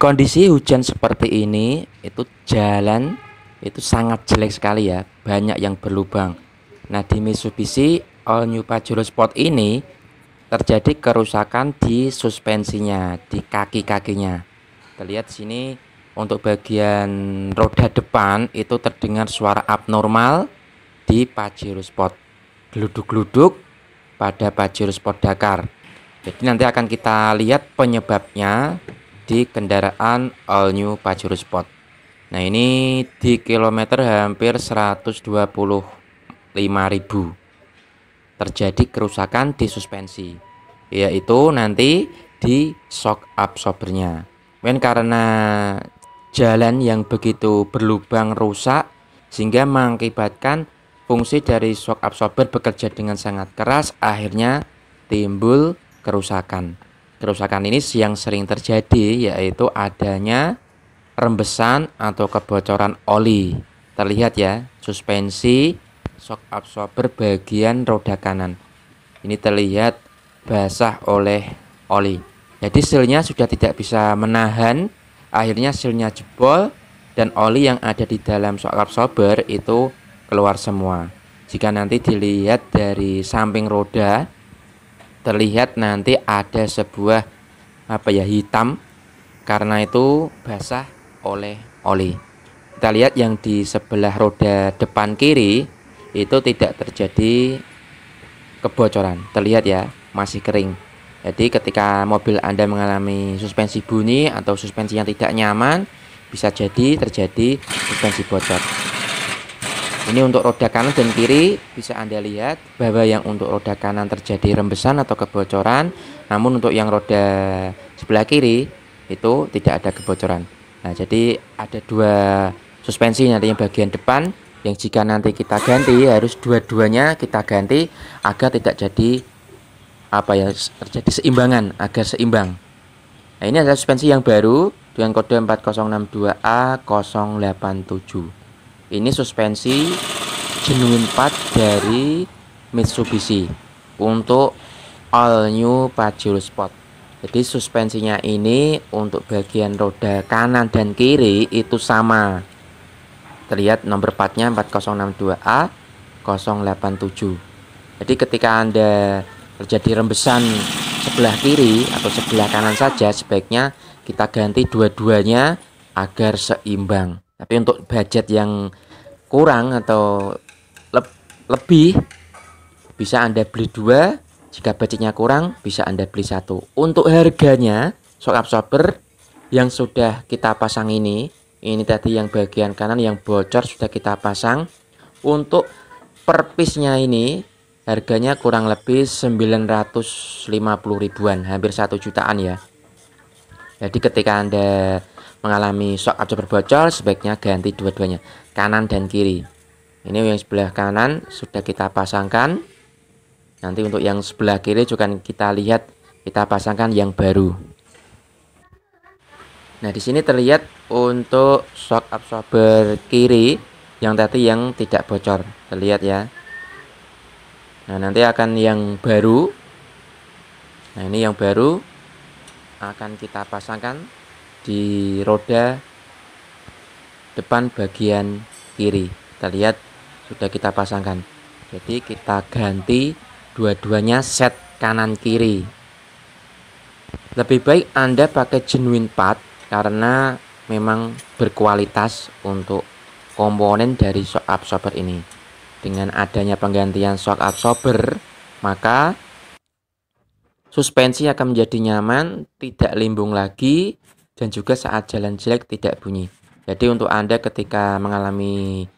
kondisi hujan seperti ini itu jalan itu sangat jelek sekali ya banyak yang berlubang nah di Mitsubishi All New Pajero Sport ini terjadi kerusakan di suspensinya di kaki-kakinya terlihat sini untuk bagian roda depan itu terdengar suara abnormal di Pajero Sport geluduk-geluduk pada Pajero Sport Dakar jadi nanti akan kita lihat penyebabnya di kendaraan all new Pajero Sport. Nah, ini di kilometer hampir 125.000 terjadi kerusakan di suspensi yaitu nanti di shock absorbernya. Men karena jalan yang begitu berlubang rusak sehingga mengakibatkan fungsi dari shock absorber bekerja dengan sangat keras akhirnya timbul kerusakan. Kerusakan ini yang sering terjadi yaitu adanya rembesan atau kebocoran oli. Terlihat ya, suspensi shock absorber bagian roda kanan. Ini terlihat basah oleh oli. Jadi silnya sudah tidak bisa menahan, akhirnya silnya jebol dan oli yang ada di dalam shock absorber itu keluar semua. Jika nanti dilihat dari samping roda, terlihat nanti ada sebuah apa ya hitam karena itu basah oleh oli. Kita lihat yang di sebelah roda depan kiri itu tidak terjadi kebocoran. Terlihat ya, masih kering. Jadi ketika mobil Anda mengalami suspensi bunyi atau suspensi yang tidak nyaman, bisa jadi terjadi suspensi bocor. Ini untuk roda kanan dan kiri bisa Anda lihat bahwa yang untuk roda kanan terjadi rembesan atau kebocoran, namun untuk yang roda sebelah kiri itu tidak ada kebocoran. Nah, jadi ada dua suspensi nantinya bagian depan yang jika nanti kita ganti harus dua-duanya kita ganti agar tidak jadi apa ya terjadi seimbangan agar seimbang. Nah, ini adalah suspensi yang baru dengan kode 4062A087 ini suspensi genuine part dari Mitsubishi untuk all new Pajero Sport jadi suspensinya ini untuk bagian roda kanan dan kiri itu sama terlihat nomor partnya 4062A 087 jadi ketika anda terjadi rembesan sebelah kiri atau sebelah kanan saja sebaiknya kita ganti dua-duanya agar seimbang tapi untuk budget yang kurang atau le lebih bisa anda beli dua jika budgetnya kurang bisa anda beli satu untuk harganya sokap absorber yang sudah kita pasang ini ini tadi yang bagian kanan yang bocor sudah kita pasang untuk perpisnya ini harganya kurang lebih 950 ribuan hampir satu jutaan ya jadi ketika anda mengalami shock absorber bocor sebaiknya ganti dua-duanya kanan dan kiri ini yang sebelah kanan sudah kita pasangkan nanti untuk yang sebelah kiri juga kita lihat kita pasangkan yang baru nah di sini terlihat untuk shock absorber kiri yang tadi yang tidak bocor terlihat ya nah nanti akan yang baru nah ini yang baru akan kita pasangkan di roda depan bagian kiri kita lihat sudah kita pasangkan jadi kita ganti dua-duanya set kanan kiri lebih baik anda pakai genuine part karena memang berkualitas untuk komponen dari shock absorber ini dengan adanya penggantian shock absorber maka suspensi akan menjadi nyaman tidak limbung lagi dan juga saat jalan jelek tidak bunyi. Jadi untuk Anda ketika mengalami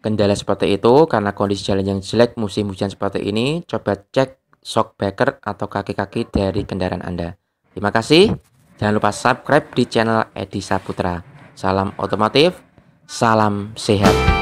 kendala seperti itu karena kondisi jalan yang jelek musim hujan seperti ini, coba cek shock breaker atau kaki-kaki dari kendaraan Anda. Terima kasih. Jangan lupa subscribe di channel Edi Saputra. Salam otomotif, salam sehat.